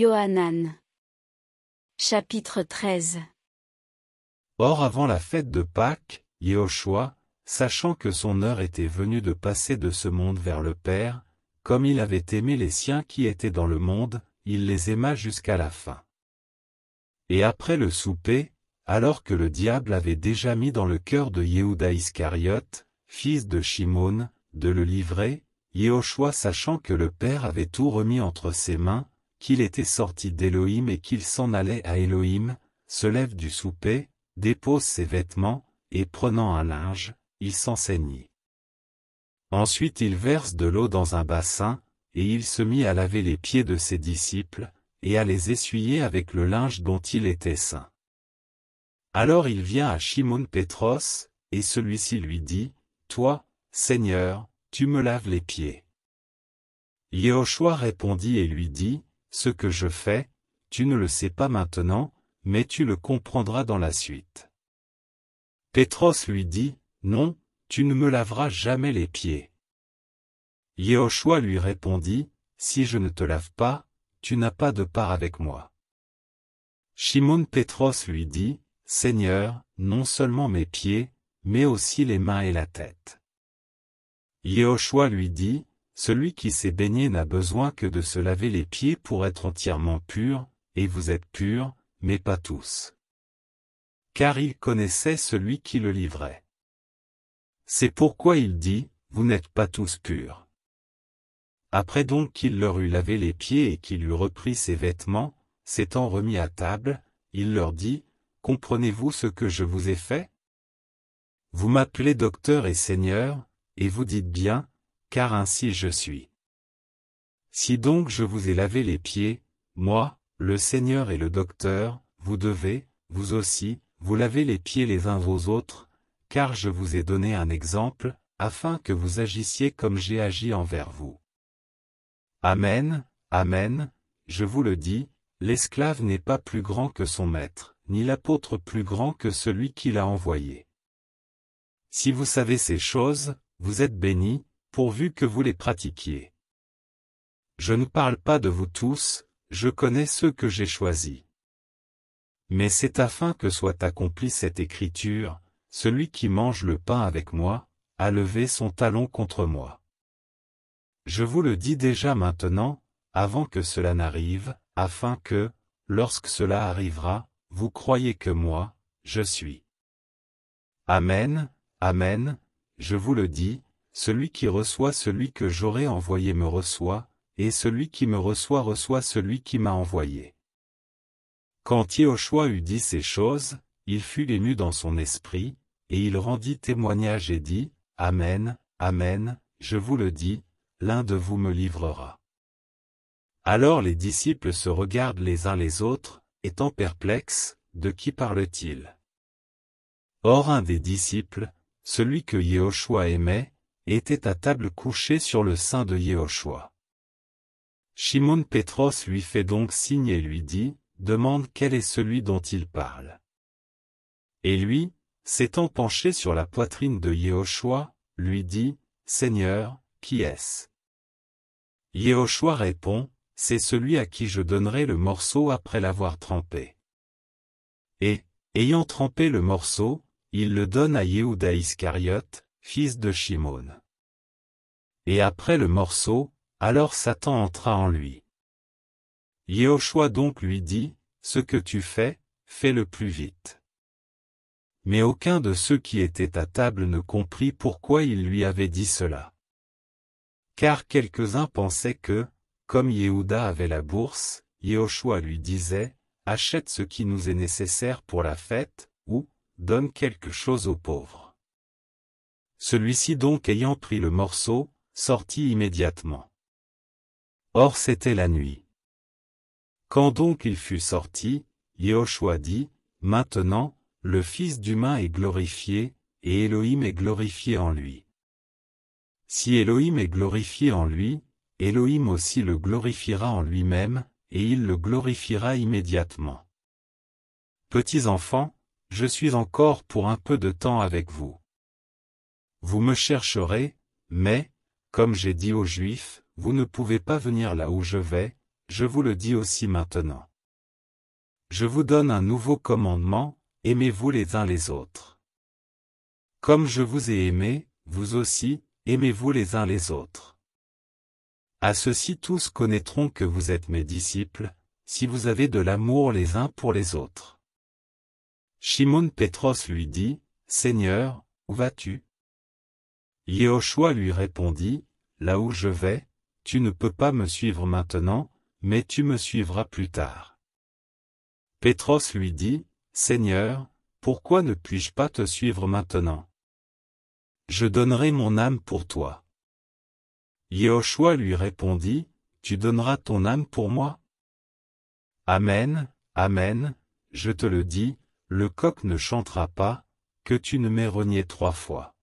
Yohanan. Chapitre 13 Or avant la fête de Pâques, Yehoshua, sachant que son heure était venue de passer de ce monde vers le Père, comme il avait aimé les siens qui étaient dans le monde, il les aima jusqu'à la fin. Et après le souper, alors que le diable avait déjà mis dans le cœur de Yehuda Iscariote, fils de Shimon, de le livrer, Yehoshua sachant que le Père avait tout remis entre ses mains, qu'il était sorti d'Élohim et qu'il s'en allait à Élohim, se lève du souper, dépose ses vêtements, et prenant un linge, il s'enseignit. Ensuite il verse de l'eau dans un bassin, et il se mit à laver les pieds de ses disciples, et à les essuyer avec le linge dont il était saint. Alors il vient à Shimon Pétros, et celui-ci lui dit, Toi, Seigneur, tu me laves les pieds. Yehoshua répondit et lui dit, ce que je fais, tu ne le sais pas maintenant, mais tu le comprendras dans la suite. Pétros lui dit, Non, tu ne me laveras jamais les pieds. Yehoshua lui répondit, Si je ne te lave pas, tu n'as pas de part avec moi. Shimon Pétros lui dit, Seigneur, non seulement mes pieds, mais aussi les mains et la tête. Yehoshua lui dit, celui qui s'est baigné n'a besoin que de se laver les pieds pour être entièrement pur, et vous êtes purs, mais pas tous. Car il connaissait celui qui le livrait. C'est pourquoi il dit, Vous n'êtes pas tous purs. Après donc qu'il leur eut lavé les pieds et qu'il eut repris ses vêtements, s'étant remis à table, il leur dit, Comprenez-vous ce que je vous ai fait Vous m'appelez docteur et seigneur, et vous dites bien, car ainsi je suis. Si donc je vous ai lavé les pieds, moi, le Seigneur et le Docteur, vous devez, vous aussi, vous laver les pieds les uns aux autres, car je vous ai donné un exemple, afin que vous agissiez comme j'ai agi envers vous. Amen, Amen, je vous le dis, l'esclave n'est pas plus grand que son maître, ni l'apôtre plus grand que celui qui l'a envoyé. Si vous savez ces choses, vous êtes bénis, pourvu que vous les pratiquiez. Je ne parle pas de vous tous, je connais ceux que j'ai choisis. Mais c'est afin que soit accomplie cette écriture, celui qui mange le pain avec moi, a levé son talon contre moi. Je vous le dis déjà maintenant, avant que cela n'arrive, afin que, lorsque cela arrivera, vous croyez que moi, je suis. Amen, Amen, je vous le dis, celui qui reçoit celui que j'aurai envoyé me reçoit, et celui qui me reçoit reçoit celui qui m'a envoyé. Quand Yehoshua eut dit ces choses, il fut ému dans son esprit, et il rendit témoignage et dit, Amen, Amen, je vous le dis, l'un de vous me livrera. Alors les disciples se regardent les uns les autres, étant perplexes, de qui parle-t-il Or un des disciples, celui que Yehoshua aimait, était à table couché sur le sein de Yehoshua. Shimon Pétros lui fait donc signe et lui dit, demande quel est celui dont il parle. Et lui, s'étant penché sur la poitrine de Yehoshua, lui dit, Seigneur, qui est-ce Yehoshua répond, C'est celui à qui je donnerai le morceau après l'avoir trempé. Et, ayant trempé le morceau, il le donne à Yehuda Iscariot, fils de Shimon. Et après le morceau, alors Satan entra en lui. Yehoshua donc lui dit, Ce que tu fais, fais-le plus vite. Mais aucun de ceux qui étaient à table ne comprit pourquoi il lui avait dit cela. Car quelques-uns pensaient que, comme Yehuda avait la bourse, Yehoshua lui disait, Achète ce qui nous est nécessaire pour la fête, ou, donne quelque chose aux pauvres. Celui-ci donc ayant pris le morceau, sortit immédiatement. Or c'était la nuit. Quand donc il fut sorti, Yehoshua dit, Maintenant, le Fils d'humain est glorifié, et Elohim est glorifié en lui. Si Elohim est glorifié en lui, Elohim aussi le glorifiera en lui-même, et il le glorifiera immédiatement. Petits enfants, je suis encore pour un peu de temps avec vous. Vous me chercherez, mais, comme j'ai dit aux Juifs, vous ne pouvez pas venir là où je vais, je vous le dis aussi maintenant. Je vous donne un nouveau commandement, aimez-vous les uns les autres. Comme je vous ai aimé, vous aussi, aimez-vous les uns les autres. À ceux-ci tous connaîtront que vous êtes mes disciples, si vous avez de l'amour les uns pour les autres. Shimon Pétros lui dit, Seigneur, où vas-tu Yehoshua lui répondit, Là où je vais, tu ne peux pas me suivre maintenant, mais tu me suivras plus tard. Pétros lui dit, Seigneur, pourquoi ne puis-je pas te suivre maintenant Je donnerai mon âme pour toi. Yehoshua lui répondit, Tu donneras ton âme pour moi Amen, Amen, je te le dis, le coq ne chantera pas, que tu ne m'aies renié trois fois.